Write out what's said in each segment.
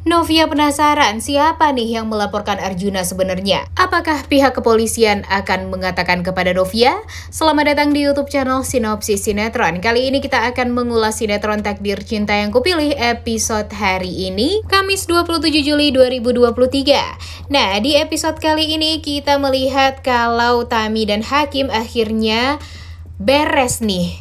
Novia penasaran siapa nih yang melaporkan Arjuna sebenarnya. Apakah pihak kepolisian akan mengatakan kepada Novia? Selamat datang di YouTube channel Sinopsis Sinetron. Kali ini kita akan mengulas sinetron Takdir Cinta yang Kupilih episode hari ini, Kamis 27 Juli 2023. Nah, di episode kali ini kita melihat kalau Tami dan Hakim akhirnya beres nih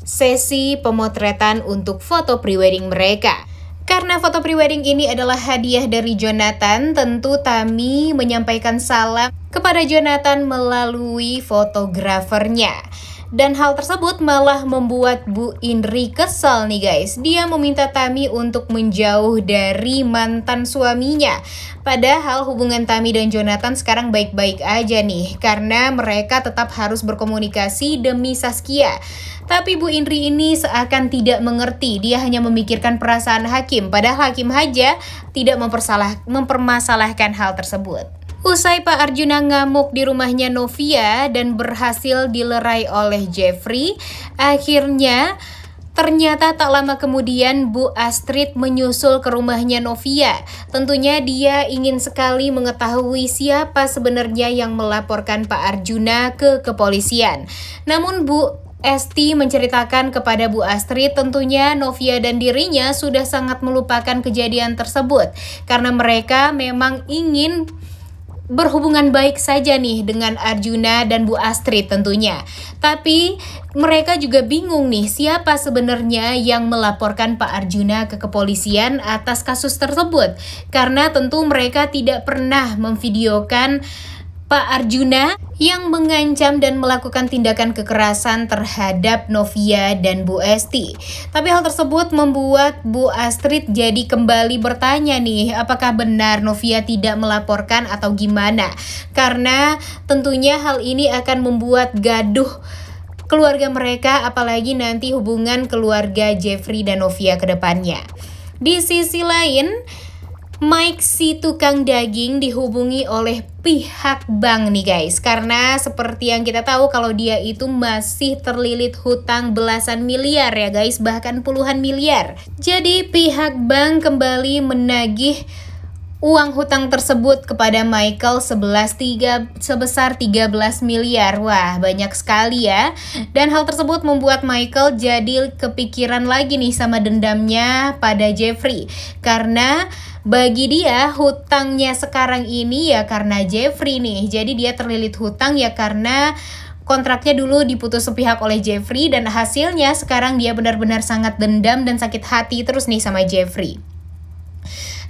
sesi pemotretan untuk foto prewedding mereka. Karena foto prewedding ini adalah hadiah dari Jonathan, tentu Tami menyampaikan salam kepada Jonathan melalui fotografernya. Dan hal tersebut malah membuat Bu Indri kesal nih guys. Dia meminta Tami untuk menjauh dari mantan suaminya. Padahal hubungan Tami dan Jonathan sekarang baik-baik aja nih. Karena mereka tetap harus berkomunikasi demi Saskia. Tapi Bu Indri ini seakan tidak mengerti. Dia hanya memikirkan perasaan hakim. Padahal hakim aja tidak mempermasalahkan hal tersebut. Usai Pak Arjuna ngamuk di rumahnya Novia dan berhasil dilerai oleh Jeffrey, akhirnya Ternyata tak lama kemudian Bu Astrid menyusul ke rumahnya Novia. Tentunya dia ingin sekali mengetahui siapa sebenarnya yang melaporkan Pak Arjuna ke kepolisian. Namun Bu Esti menceritakan kepada Bu Astrid tentunya Novia dan dirinya sudah sangat melupakan kejadian tersebut karena mereka memang ingin berhubungan baik saja nih dengan Arjuna dan Bu Astrid tentunya. Tapi mereka juga bingung nih siapa sebenarnya yang melaporkan Pak Arjuna ke kepolisian atas kasus tersebut. Karena tentu mereka tidak pernah memvideokan Pak Arjuna yang mengancam dan melakukan tindakan kekerasan terhadap Novia dan Bu Esti. Tapi hal tersebut membuat Bu Astrid jadi kembali bertanya nih, apakah benar Novia tidak melaporkan atau gimana? Karena tentunya hal ini akan membuat gaduh keluarga mereka apalagi nanti hubungan keluarga Jeffrey dan Novia ke depannya. Di sisi lain, Mike si tukang daging dihubungi oleh pihak bank nih guys Karena seperti yang kita tahu kalau dia itu masih terlilit hutang belasan miliar ya guys Bahkan puluhan miliar Jadi pihak bank kembali menagih uang hutang tersebut kepada Michael 11 3, sebesar 13 miliar. Wah, banyak sekali ya. Dan hal tersebut membuat Michael jadi kepikiran lagi nih sama dendamnya pada Jeffrey. Karena bagi dia hutangnya sekarang ini ya karena Jeffrey nih. Jadi dia terlilit hutang ya karena kontraknya dulu diputus sepihak oleh Jeffrey dan hasilnya sekarang dia benar-benar sangat dendam dan sakit hati terus nih sama Jeffrey.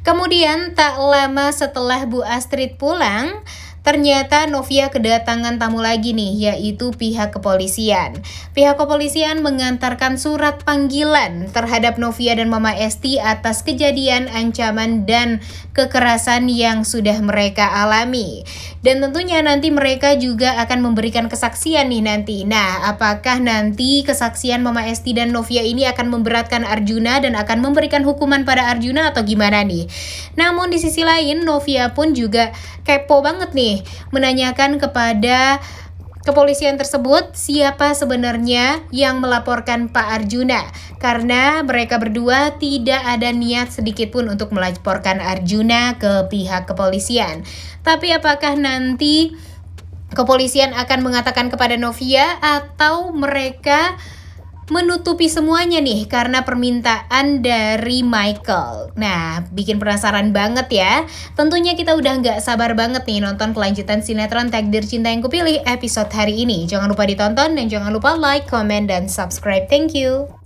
Kemudian tak lama setelah Bu Astrid pulang, Ternyata Novia kedatangan tamu lagi nih, yaitu pihak kepolisian. Pihak kepolisian mengantarkan surat panggilan terhadap Novia dan Mama Esti atas kejadian ancaman dan kekerasan yang sudah mereka alami. Dan tentunya nanti mereka juga akan memberikan kesaksian nih nanti. Nah, apakah nanti kesaksian Mama Esti dan Novia ini akan memberatkan Arjuna dan akan memberikan hukuman pada Arjuna atau gimana nih? Namun di sisi lain, Novia pun juga kepo banget nih nih menanyakan kepada kepolisian tersebut siapa sebenarnya yang melaporkan Pak Arjuna karena mereka berdua tidak ada niat sedikit pun untuk melaporkan Arjuna ke pihak kepolisian. Tapi apakah nanti kepolisian akan mengatakan kepada Novia atau mereka menutupi semuanya nih karena permintaan dari Michael. Nah, bikin penasaran banget ya. Tentunya kita udah nggak sabar banget nih nonton kelanjutan sinetron Takdir Cinta Yang Kupilih episode hari ini. Jangan lupa ditonton dan jangan lupa like, comment, dan subscribe. Thank you.